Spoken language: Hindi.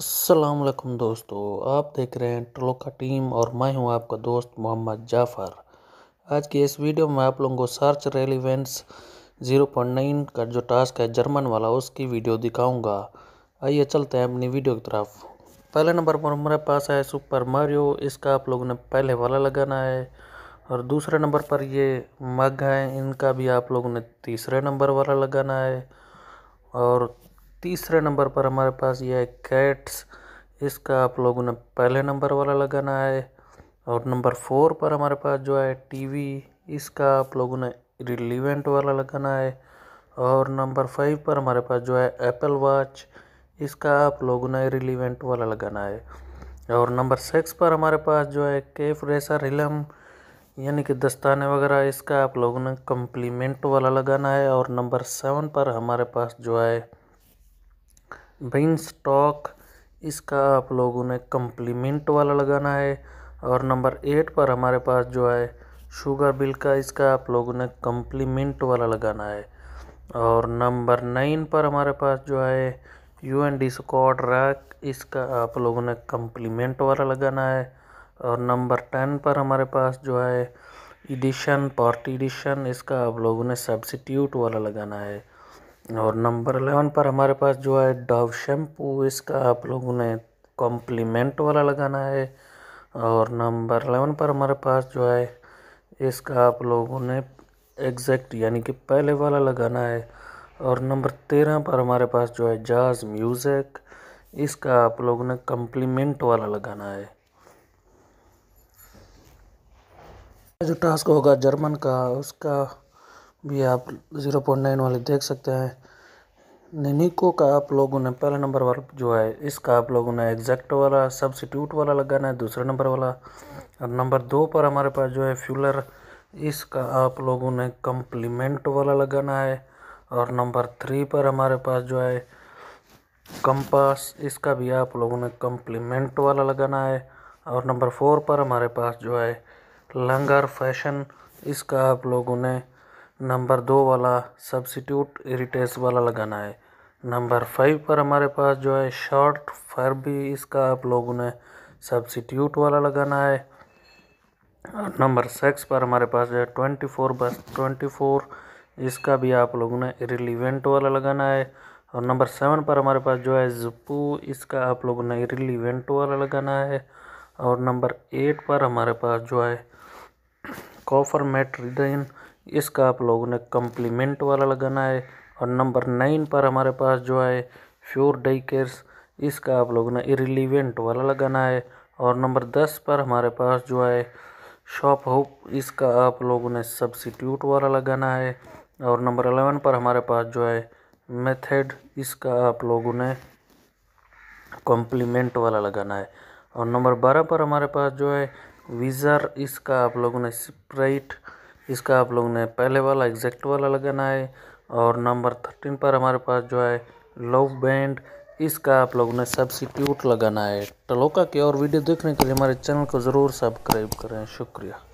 असलम दोस्तों आप देख रहे हैं ट्रोलोका टीम और मैं हूं आपका दोस्त मोहम्मद जाफ़र आज की इस वीडियो में आप लोगों को सर्च रेलिवेंस नाइन का जो टास्क है जर्मन वाला उसकी वीडियो दिखाऊंगा आइए चलते हैं अपनी वीडियो की तरफ पहले नंबर पर हमारे पास है सुपर मारियो इसका आप लोगों ने पहले वाला लगाना है और दूसरे नंबर पर ये मग हैं इनका भी आप लोगों ने तीसरे नंबर वाला लगाना है और तीसरे नंबर पर हमारे पास यह है कैट्स इसका आप लोगों ने पहले नंबर वाला लगाना है और नंबर फोर पर हमारे पास जो है टीवी इसका आप लोगों ने रिलीवेंट वाला लगाना है और नंबर फाइव पर हमारे पास जो है एप्पल वॉच इसका आप लोगों ने रिलीवेंट वाला लगाना है और नंबर सिक्स पर हमारे पास जो है केफ रेसर हिलम यानी कि दस्ताने वगैरह इसका आप लोगों ने कम्प्लीमेंट वाला लगाना है और नंबर सेवन पर हमारे पास जो है बिन स्टॉक इसका आप लोगों ने कम्प्लीमेंट वाला लगाना है और नंबर एट पर हमारे पास जो है शुगर बिल का इसका आप लोगों ने कम्प्लीमेंट वाला लगाना है और नंबर नाइन पर हमारे पास जो है U N D squad rack इसका आप लोगों ने कम्प्लीमेंट वाला लगाना है और नंबर टेन पर हमारे पास जो है एडिशन पार्टी एडिशन इसका आप लोगों ने सब्सिट्यूट वाला लगाना है और नंबर अलेवन पर हमारे पास जो है डव शैम्पू इसका आप लोगों ने कॉम्प्लीमेंट वाला लगाना है और नंबर अलेवन पर हमारे पास जो है इसका आप लोगों ने एग्जैक्ट यानी कि पहले वाला लगाना है और नंबर तेरह पर हमारे पास जो है जाज म्यूज़िक इसका आप लोगों ने कम्प्लीमेंट वाला लगाना है जो टास्क होगा जर्मन का उसका भी आप ज़ीरो पॉइंट नाइन वाले देख सकते हैं निनिको का आप लोगों ने पहला नंबर वाला जो है इसका आप लोगों ने एग्जैक्ट वाला सब्सिट्यूट वाला लगाना है दूसरे नंबर वाला और नंबर दो पर हमारे पास जो है फ्यूलर इसका आप लोगों ने कम्प्लीमेंट वाला लगाना है और नंबर थ्री पर हमारे पास जो है कंपास इसका भी आप लोगों ने कम्प्लीमेंट वाला लगाना है और नंबर फोर पर हमारे पास जो है लंगर फैशन इसका आप लोगों ने नंबर दो वाला सब्सिट्यूट इरीटेस वाला लगाना है नंबर फाइव पर हमारे पास जो है शॉर्ट फर भी इसका आप लोगों ने सब्सिट्यूट वाला लगाना है और नंबर सिक्स पर हमारे पास जो है ट्वेंटी फोर बस ट्वेंटी फोर इसका भी आप लोगों ने रिलीवेंट वाला लगाना है और नंबर सेवन पर हमारे पास जो है जपू इसका आप लोगों ने रिलीवेंट वाला लगाना है और नंबर एट पर हमारे पास जो है कॉफर रिडाइन इसका आप लोगों ने कम्प्लीमेंट वाला लगाना है और नंबर नाइन पर हमारे पास जो है फ्योर डाई केयर्स इसका आप लोगों ने इरिलीवेंट वाला लगाना है और नंबर दस पर हमारे पास जो है शॉप होप इसका आप लोगों ने सब्सिट्यूट वाला लगाना है और नंबर अलेवन पर हमारे पास जो है मेथड इसका आप लोगों ने कॉम्प्लीमेंट वाला लगाना है और नंबर बारह पर हमारे पास जो है विज़र इसका आप लोगों ने स्प्राइट इसका आप लोग ने पहले वाला एग्जैक्ट वाला लगाना है और नंबर थर्टीन पर हमारे पास जो है लव बैंड इसका आप लोगों ने सब्सिट्यूट लगाना है टलोका की और वीडियो देखने के लिए हमारे चैनल को ज़रूर सब्सक्राइब करें शुक्रिया